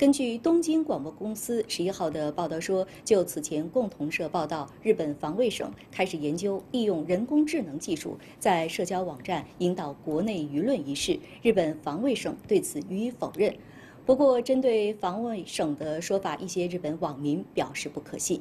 根据东京广播公司十一号的报道说，就此前共同社报道，日本防卫省开始研究利用人工智能技术在社交网站引导国内舆论一事，日本防卫省对此予以否认。不过，针对防卫省的说法，一些日本网民表示不可信。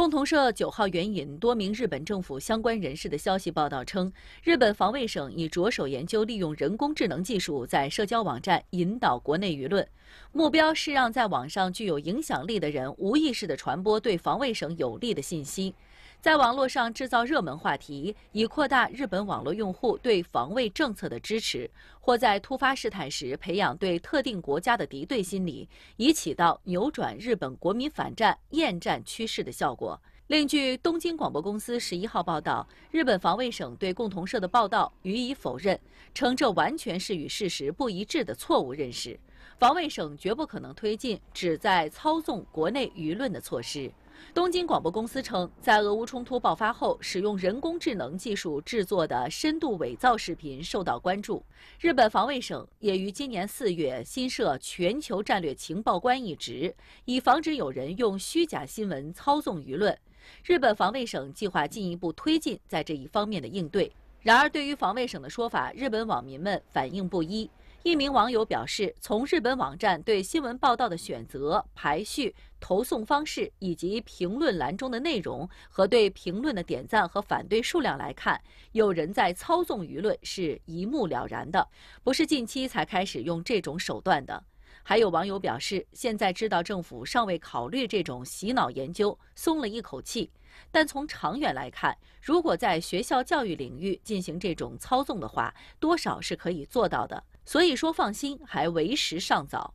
共同社九号援引多名日本政府相关人士的消息报道称，日本防卫省已着手研究利用人工智能技术在社交网站引导国内舆论，目标是让在网上具有影响力的人无意识地传播对防卫省有利的信息。在网络上制造热门话题，以扩大日本网络用户对防卫政策的支持；或在突发事态时培养对特定国家的敌对心理，以起到扭转日本国民反战厌战趋势的效果。另据东京广播公司十一号报道，日本防卫省对共同社的报道予以否认，称这完全是与事实不一致的错误认识，防卫省绝不可能推进旨在操纵国内舆论的措施。东京广播公司称，在俄乌冲突爆发后，使用人工智能技术制作的深度伪造视频受到关注。日本防卫省也于今年四月新设“全球战略情报官”一职，以防止有人用虚假新闻操纵舆论。日本防卫省计划进一步推进在这一方面的应对。然而，对于防卫省的说法，日本网民们反应不一。一名网友表示，从日本网站对新闻报道的选择、排序、投送方式以及评论栏中的内容和对评论的点赞和反对数量来看，有人在操纵舆论是一目了然的，不是近期才开始用这种手段的。还有网友表示，现在知道政府尚未考虑这种洗脑研究，松了一口气。但从长远来看，如果在学校教育领域进行这种操纵的话，多少是可以做到的。所以说，放心还为时尚早。